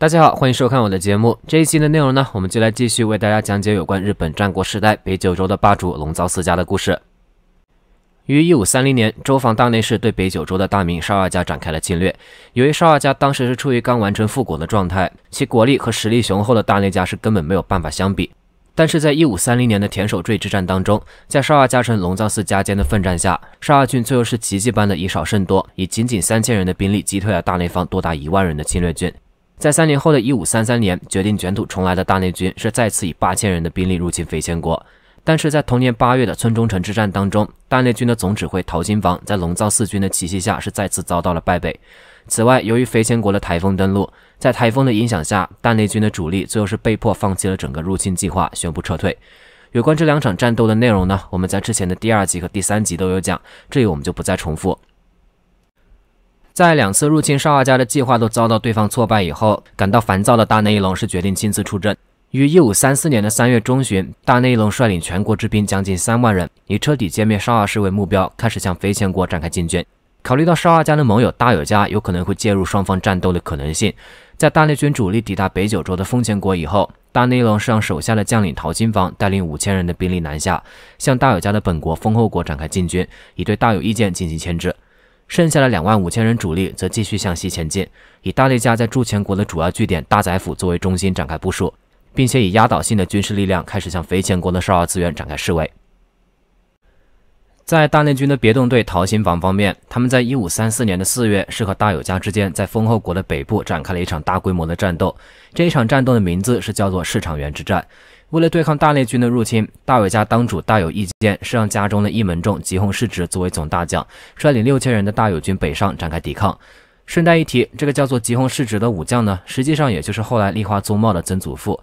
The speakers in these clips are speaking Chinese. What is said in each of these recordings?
大家好，欢迎收看我的节目。这一期的内容呢，我们就来继续为大家讲解有关日本战国时代北九州的霸主龙造寺家的故事。于一五三零年，周防大内氏对北九州的大名少二家展开了侵略。由于少二家当时是处于刚完成复国的状态，其国力和实力雄厚的大内家是根本没有办法相比。但是在一五三零年的田守坠之战当中，在少二家臣龙造寺家间的奋战下，少二军最后是奇迹般的以少胜多，以仅仅三千人的兵力击退了大内方多达一万人的侵略军。在三年后的一五三三年，决定卷土重来的大内军是再次以八千人的兵力入侵飞仙国，但是在同年八月的村中城之战当中，大内军的总指挥陶金房在龙造四军的奇袭下是再次遭到了败北。此外，由于飞仙国的台风登陆，在台风的影响下，大内军的主力最后是被迫放弃了整个入侵计划，宣布撤退。有关这两场战斗的内容呢，我们在之前的第二集和第三集都有讲，这里我们就不再重复。在两次入侵少二家的计划都遭到对方挫败以后，感到烦躁的大内义隆是决定亲自出征。于一五三四年的三月中旬，大内义隆率领全国之兵将近三万人，以彻底歼灭少二氏为目标，开始向飞前国展开进军。考虑到少二家的盟友大友家有可能会介入双方战斗的可能性，在大内军主力抵达北九州的丰前国以后，大内义隆是让手下的将领陶金房带领五千人的兵力南下，向大友家的本国丰后国展开进军，以对大友意见进行牵制。剩下的两万五千人主力则继续向西前进，以大内家在筑前国的主要据点大宰府作为中心展开部署，并且以压倒性的军事力量开始向肥前国的少儿资源展开示威。在大内军的别动队桃心房方面，他们在一五三四年的四月是和大友家之间在丰后国的北部展开了一场大规模的战斗，这一场战斗的名字是叫做市场原之战。为了对抗大内军的入侵，大伟家当主大有意见，是让家中的一门众吉弘世直作为总大将，率领六千人的大友军北上展开抵抗。顺带一提，这个叫做吉弘世直的武将呢，实际上也就是后来立花宗茂的曾祖父。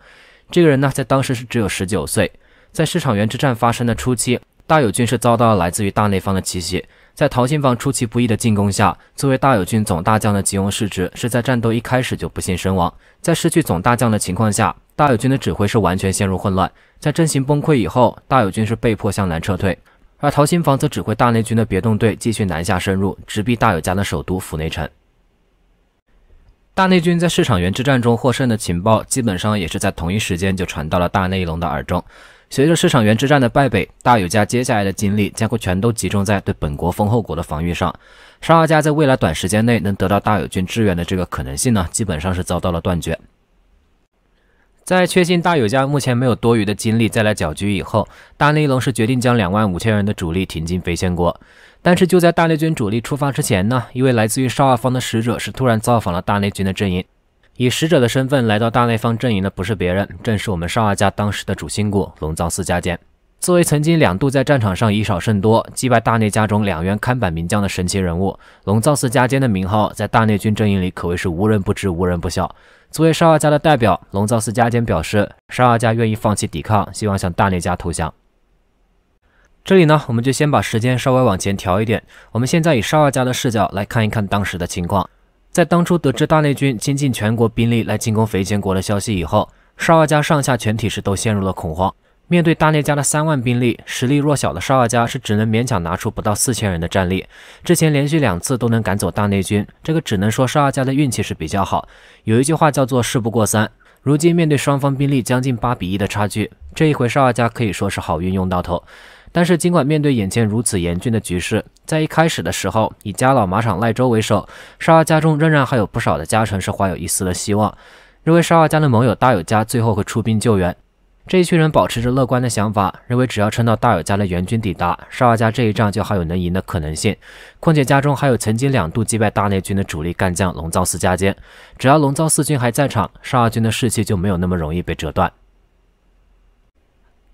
这个人呢，在当时是只有十九岁。在市场原之战发生的初期，大友军是遭到了来自于大内方的奇袭。在陶兴防出其不意的进攻下，作为大友军总大将的吉翁世直是在战斗一开始就不幸身亡。在失去总大将的情况下，大友军的指挥是完全陷入混乱。在阵型崩溃以后，大友军是被迫向南撤退，而陶兴房则指挥大内军的别动队继续南下深入，直逼大友家的首都府内城。大内军在市场原之战中获胜的情报，基本上也是在同一时间就传到了大内隆的耳中。随着市场原之战的败北，大友家接下来的精力将会全都集中在对本国封后国的防御上。少俄家在未来短时间内能得到大友军支援的这个可能性呢，基本上是遭到了断绝。在确信大友家目前没有多余的精力再来搅局以后，大内龙是决定将两万五千人的主力挺进肥仙国。但是就在大内军主力出发之前呢，一位来自于少俄方的使者是突然造访了大内军的阵营。以使者的身份来到大内方阵营的不是别人，正是我们少二家当时的主心骨龙藏寺家兼。作为曾经两度在战场上以少胜多，击败大内家中两员堪板名将的神奇人物，龙藏寺家兼的名号在大内军阵营里可谓是无人不知、无人不晓。作为少二家的代表，龙藏寺家兼表示少二家愿意放弃抵抗，希望向大内家投降。这里呢，我们就先把时间稍微往前调一点，我们现在以少二家的视角来看一看当时的情况。在当初得知大内军倾尽全国兵力来进攻肥前国的消息以后，沙二家上下全体是都陷入了恐慌。面对大内家的三万兵力，实力弱小的沙二家是只能勉强拿出不到四千人的战力。之前连续两次都能赶走大内军，这个只能说沙二家的运气是比较好。有一句话叫做“事不过三”，如今面对双方兵力将近八比一的差距，这一回沙二家可以说是好运用到头。但是，尽管面对眼前如此严峻的局势，在一开始的时候，以家老马场赖周为首，沙阿家中仍然还有不少的家臣是怀有一丝的希望，认为沙阿家的盟友大友家最后会出兵救援。这一群人保持着乐观的想法，认为只要撑到大友家的援军抵达，沙阿家这一仗就还有能赢的可能性。况且家中还有曾经两度击败大内军的主力干将龙造寺家坚，只要龙造寺军还在场，沙阿军的士气就没有那么容易被折断。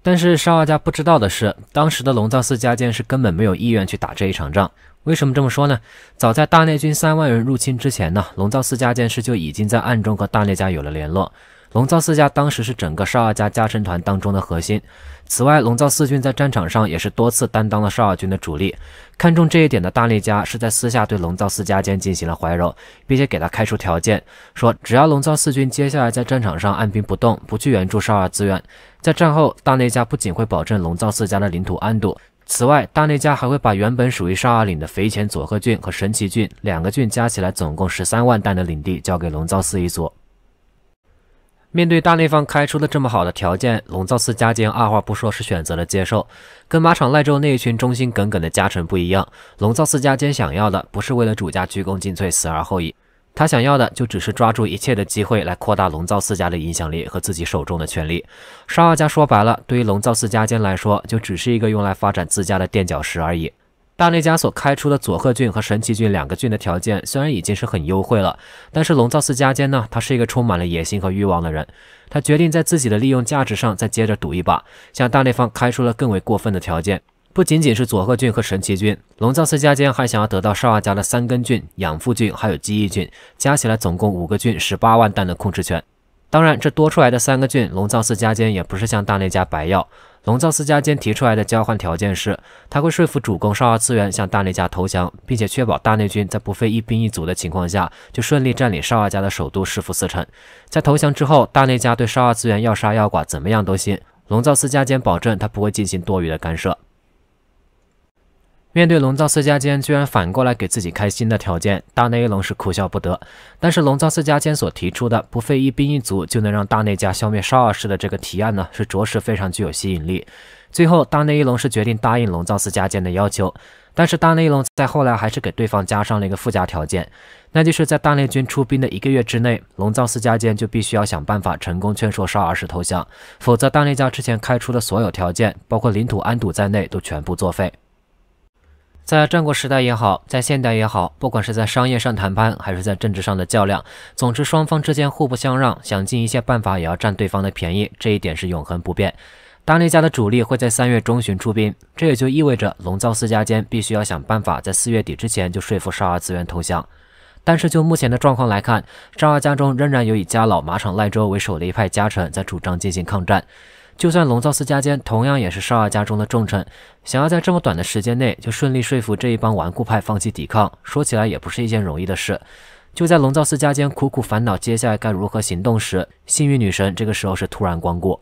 但是沙二家不知道的是，当时的龙造寺家建是根本没有意愿去打这一场仗。为什么这么说呢？早在大内军三万人入侵之前呢，龙造寺家建是就已经在暗中和大内家有了联络。龙造四家当时是整个少二家加成团当中的核心。此外，龙造四军在战场上也是多次担当了少二军的主力。看中这一点的大内家是在私下对龙造四家间进行了怀柔，并且给他开出条件，说只要龙造四军接下来在战场上按兵不动，不去援助少二资源，在战后大内家不仅会保证龙造四家的领土安堵，此外大内家还会把原本属于少二领的肥前佐贺郡和神崎郡两个郡加起来总共十三万担的领地交给龙造四一族。面对大内方开出的这么好的条件，龙造寺家兼二话不说是选择了接受。跟马场赖周那一群忠心耿耿的家臣不一样，龙造寺家坚想要的不是为了主家鞠躬尽瘁死而后已，他想要的就只是抓住一切的机会来扩大龙造寺家的影响力和自己手中的权力。沙二家说白了，对于龙造寺家坚来说，就只是一个用来发展自家的垫脚石而已。大内家所开出的佐贺郡和神崎郡两个郡的条件虽然已经是很优惠了，但是龙造寺家间呢，他是一个充满了野心和欲望的人，他决定在自己的利用价值上再接着赌一把，向大内方开出了更为过分的条件。不仅仅是佐贺郡和神崎郡，龙造寺家间还想要得到少阿家的三根郡、养父郡，还有基益郡，加起来总共五个郡，十八万担的控制权。当然，这多出来的三个郡，龙造寺家间也不是向大内家白要。龙造四家间提出来的交换条件是，他会说服主公少贰次元向大内家投降，并且确保大内军在不费一兵一卒的情况下就顺利占领少贰家的首都市户四城。在投降之后，大内家对少贰次元要杀要剐，怎么样都行。龙造四家间保证他不会进行多余的干涉。面对龙造寺家间居然反过来给自己开新的条件，大内一龙是哭笑不得。但是龙造寺家间所提出的不费一兵一卒就能让大内家消灭少儿氏的这个提案呢，是着实非常具有吸引力。最后，大内一龙是决定答应龙造寺家间的要求，但是大内一龙在后来还是给对方加上了一个附加条件，那就是在大内军出兵的一个月之内，龙造寺家间就必须要想办法成功劝说少儿氏投降，否则大内家之前开出的所有条件，包括领土安堵在内，都全部作废。在战国时代也好，在现代也好，不管是在商业上谈判，还是在政治上的较量，总之双方之间互不相让，想尽一切办法也要占对方的便宜，这一点是永恒不变。大内家的主力会在三月中旬出兵，这也就意味着龙造四家间必须要想办法在四月底之前就说服少儿自愿投降。但是就目前的状况来看，少儿家中仍然有以家老马场赖州为首的一派家臣在主张进行抗战。就算龙造寺家间同样也是少二家中的重臣，想要在这么短的时间内就顺利说服这一帮顽固派放弃抵抗，说起来也不是一件容易的事。就在龙造寺家间苦苦烦恼接下来该如何行动时，幸运女神这个时候是突然光顾。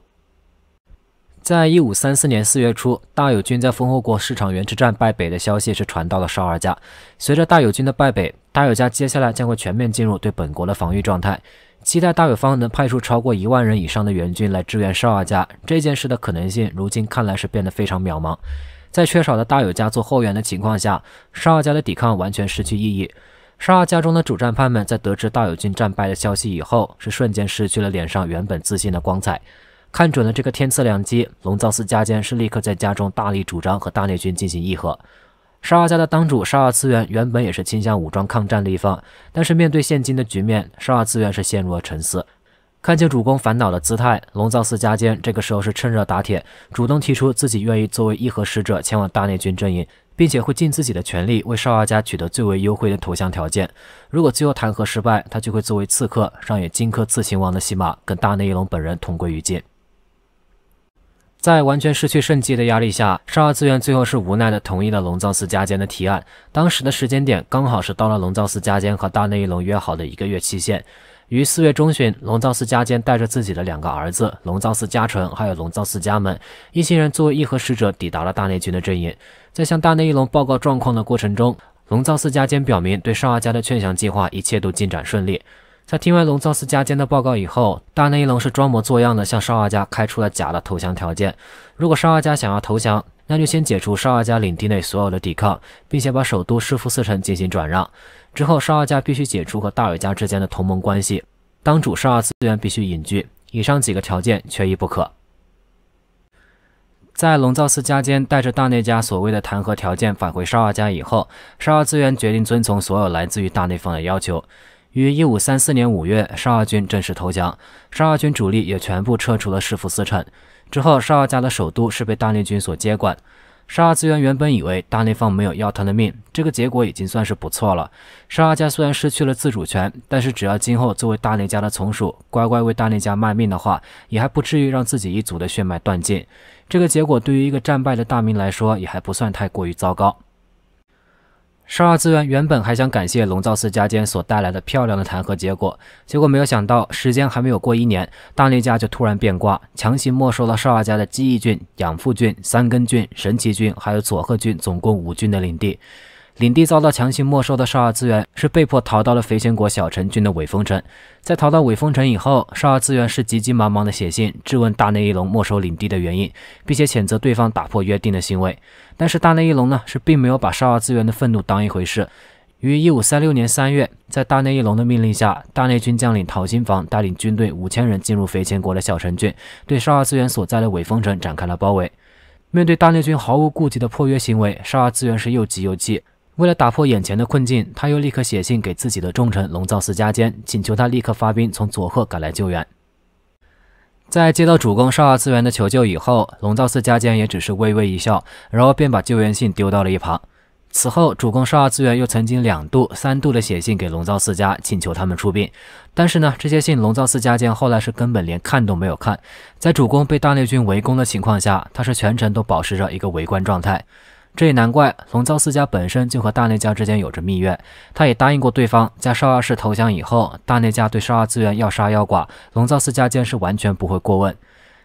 在一五三四年四月初，大友军在丰后国市场原之战败北的消息是传到了少二家。随着大友军的败北，大友家接下来将会全面进入对本国的防御状态。期待大友方能派出超过一万人以上的援军来支援少阿家这件事的可能性，如今看来是变得非常渺茫。在缺少了大友家做后援的情况下，少阿家的抵抗完全失去意义。少阿家中的主战派们在得知大友军战败的消息以后，是瞬间失去了脸上原本自信的光彩。看准了这个天赐良机，龙造寺家坚是立刻在家中大力主张和大内军进行议和。少二家的当主少二次元原本也是倾向武装抗战的一方，但是面对现今的局面，少二次元是陷入了沉思。看清主公烦恼的姿态，龙造寺家坚这个时候是趁热打铁，主动提出自己愿意作为议和使者前往大内军阵营，并且会尽自己的全力为少二家取得最为优惠的投降条件。如果最后谈和失败，他就会作为刺客上演荆轲刺秦王的戏码，跟大内一龙本人同归于尽。在完全失去生机的压力下，少儿自愿最后是无奈的同意了龙造寺家监的提案。当时的时间点刚好是到了龙造寺家监和大内一龙约好的一个月期限。于四月中旬，龙造寺家监带着自己的两个儿子龙造寺家纯还有龙造寺家门一行人作为议和使者抵达了大内军的阵营。在向大内一龙报告状况的过程中，龙造寺家监表明对少儿家的劝降计划一切都进展顺利。在听完龙造斯家间的报告以后，大内一龙是装模作样的向少阿家开出了假的投降条件。如果少阿家想要投降，那就先解除少阿家领地内所有的抵抗，并且把首都室父四城进行转让。之后，少阿家必须解除和大伟家之间的同盟关系，当主少阿资源必须隐居。以上几个条件缺一不可。在龙造寺家间带着大内家所谓的弹劾条件返回少阿家以后，少阿资源决定遵从所有来自于大内方的要求。于一五三四年五月，沙二军正式投降，沙二军主力也全部撤出了市府四城。之后，沙二家的首都是被大内军所接管。沙二资源原本以为大内方没有要他的命，这个结果已经算是不错了。沙二家虽然失去了自主权，但是只要今后作为大内家的从属，乖乖为大内家卖命的话，也还不至于让自己一族的血脉断尽。这个结果对于一个战败的大明来说，也还不算太过于糟糕。少儿资源原本还想感谢龙造寺家间所带来的漂亮的弹劾结果，结果没有想到时间还没有过一年，大内家就突然变卦，强行没收了少儿家的基义郡、养父郡、三根郡、神奇郡，还有佐贺郡，总共五郡的领地。领地遭到强行没收的少儿资源是被迫逃到了肥前国小城郡的伪丰城。在逃到伪丰城以后，少儿资源是急急忙忙的写信质问大内一龙没收领地的原因，并且谴责对方打破约定的行为。但是大内一龙呢是并没有把少儿资源的愤怒当一回事。于一五三六年三月，在大内义隆的命令下，大内军将领陶新房带领军队五千人进入肥前国的小城郡，对少儿资源所在的伪丰城展开了包围。面对大内军毫无顾忌的破约行为，少儿资源是又急又气。为了打破眼前的困境，他又立刻写信给自己的重臣龙造寺家兼，请求他立刻发兵从佐贺赶来救援。在接到主公少儿资元的求救以后，龙造寺家兼也只是微微一笑，然后便把救援信丢到了一旁。此后，主公少儿资元又曾经两度、三度的写信给龙造寺家，请求他们出兵，但是呢，这些信龙造寺家兼后来是根本连看都没有看。在主公被大内军围攻的情况下，他是全程都保持着一个围观状态。这也难怪，龙造四家本身就和大内家之间有着蜜月，他也答应过对方，在少二氏投降以后，大内家对少二资源要杀要剐，龙造寺家间是完全不会过问。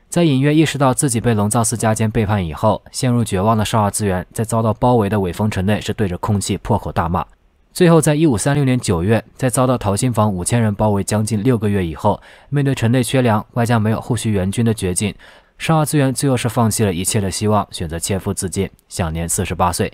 在隐约意识到自己被龙造寺家间背叛以后，陷入绝望的少二资源，在遭到包围的伪风城内，是对着空气破口大骂。最后，在一五三六年九月，在遭到桃心坊五千人包围将近六个月以后，面对城内缺粮，外加没有后续援军的绝境。少二资源最后是放弃了一切的希望，选择切腹自尽，享年四十八岁。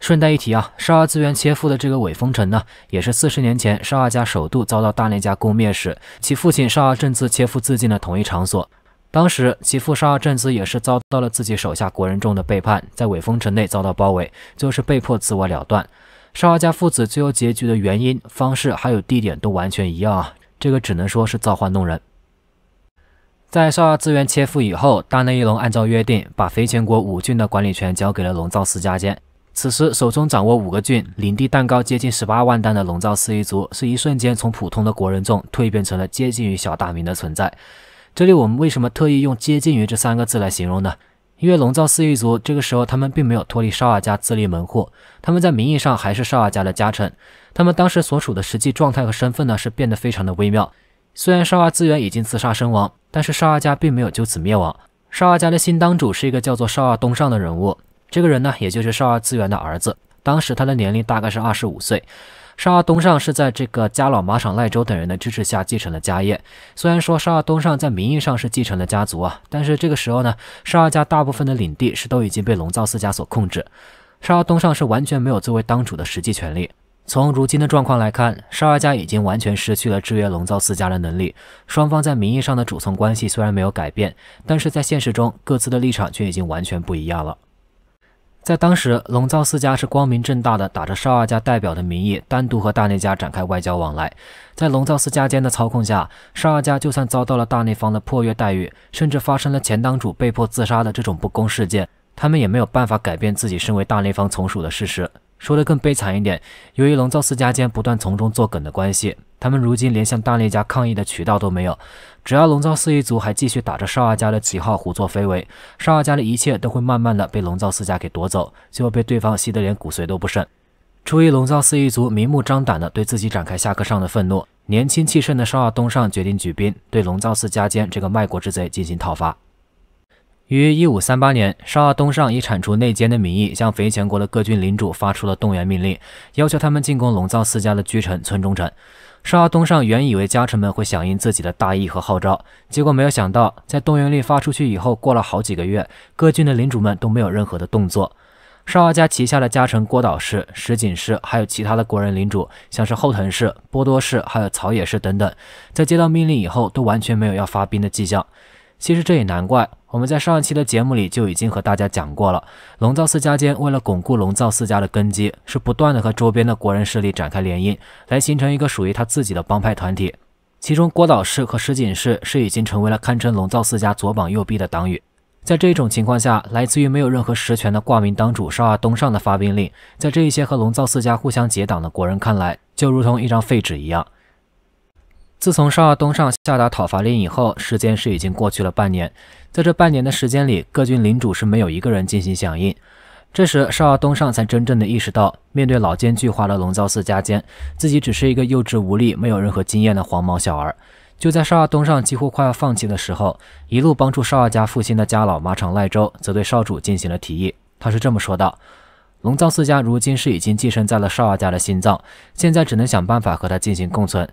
顺带一提啊，少二资源切腹的这个伪风尘呢，也是四十年前少二家首度遭到大内家攻灭时，其父亲少二正次切腹自尽的同一场所。当时其父少二正次也是遭到了自己手下国人中的背叛，在伪风城内遭到包围，最后是被迫自我了断。少二家父子最后结局的原因、方式还有地点都完全一样啊，这个只能说是造化弄人。在少儿资源切腹以后，大内义隆按照约定，把肥前国五郡的管理权交给了龙造寺家间。此时，手中掌握五个郡领地，蛋糕接近十八万担的龙造寺一族，是一瞬间从普通的国人众蜕变成了接近于小大民的存在。这里我们为什么特意用“接近于”这三个字来形容呢？因为龙造寺一族这个时候，他们并没有脱离少儿家自立门户，他们在名义上还是少儿家的家臣。他们当时所处的实际状态和身份呢，是变得非常的微妙。虽然少二资源已经自杀身亡，但是少二家并没有就此灭亡。少二家的新当主是一个叫做少二东尚的人物。这个人呢，也就是少二资源的儿子。当时他的年龄大概是二十五岁。少二东尚是在这个加老马场赖州等人的支持下继承了家业。虽然说少二东尚在名义上是继承了家族啊，但是这个时候呢，少二家大部分的领地是都已经被龙造四家所控制。少二东尚是完全没有作为当主的实际权利。从如今的状况来看，少二家已经完全失去了制约龙造四家的能力。双方在名义上的主从关系虽然没有改变，但是在现实中各自的立场却已经完全不一样了。在当时，龙造四家是光明正大的打着少二家代表的名义，单独和大内家展开外交往来。在龙造四家间的操控下，少二家就算遭到了大内方的破约待遇，甚至发生了前当主被迫自杀的这种不公事件，他们也没有办法改变自己身为大内方从属的事实。说的更悲惨一点，由于龙造寺家间不断从中作梗的关系，他们如今连向大内家抗议的渠道都没有。只要龙造寺一族还继续打着少二家的旗号胡作非为，少二家的一切都会慢慢的被龙造寺家给夺走，最后被对方吸得连骨髓都不剩。出于龙造寺一族明目张胆的对自己展开下克上的愤怒，年轻气盛的少二东上决定举兵，对龙造寺家间这个卖国之贼进行讨伐。于一五三八年，沙阿东上以铲除内奸的名义，向肥前国的各郡领主发出了动员命令，要求他们进攻龙藏寺家的居城村中城。沙阿东上原以为家臣们会响应自己的大义和号召，结果没有想到，在动员令发出去以后，过了好几个月，各郡的领主们都没有任何的动作。沙阿家旗下的家臣郭岛氏、石井氏，还有其他的国人领主，像是后藤氏、波多氏，还有草野氏等等，在接到命令以后，都完全没有要发兵的迹象。其实这也难怪，我们在上一期的节目里就已经和大家讲过了。龙造寺家间为了巩固龙造寺家的根基，是不断的和周边的国人势力展开联姻，来形成一个属于他自己的帮派团体。其中郭岛氏和石井氏是已经成为了堪称龙造寺家左膀右臂的党羽。在这种情况下，来自于没有任何实权的挂名当主少阿东尚的发兵令，在这一些和龙造寺家互相结党的国人看来，就如同一张废纸一样。自从少二东上下达讨伐令以后，时间是已经过去了半年。在这半年的时间里，各军领主是没有一个人进行响应。这时，少二东上才真正的意识到，面对老奸巨猾的龙造寺家监，自己只是一个幼稚无力、没有任何经验的黄毛小儿。就在少二东上几乎快要放弃的时候，一路帮助少二家复兴的家老马场赖州则对少主进行了提议。他是这么说的：“龙造寺家如今是已经寄生在了少二家的心脏，现在只能想办法和他进行共存。”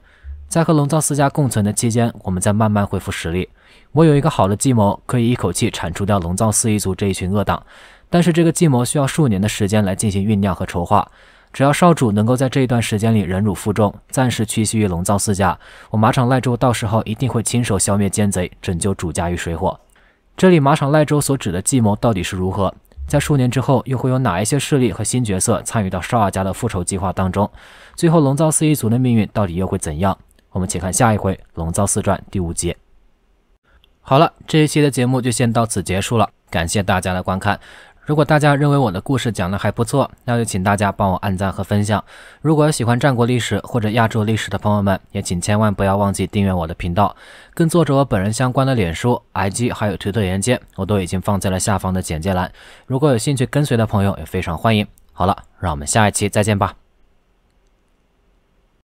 在和龙造四家共存的期间，我们再慢慢恢复实力。我有一个好的计谋，可以一口气铲除掉龙造四一族这一群恶党。但是这个计谋需要数年的时间来进行酝酿和筹划。只要少主能够在这一段时间里忍辱负重，暂时屈膝于龙造四家，我马场赖州到时候一定会亲手消灭奸贼，拯救主家于水火。这里马场赖州所指的计谋到底是如何？在数年之后，又会有哪一些势力和新角色参与到少尔家的复仇计划当中？最后龙造四一族的命运到底又会怎样？我们且看下一回《龙造四传》第五集。好了，这一期的节目就先到此结束了，感谢大家的观看。如果大家认为我的故事讲的还不错，那就请大家帮我按赞和分享。如果有喜欢战国历史或者亚洲历史的朋友们，也请千万不要忘记订阅我的频道。跟作者我本人相关的脸书、IG 还有推特链接，我都已经放在了下方的简介栏。如果有兴趣跟随的朋友也非常欢迎。好了，让我们下一期再见吧。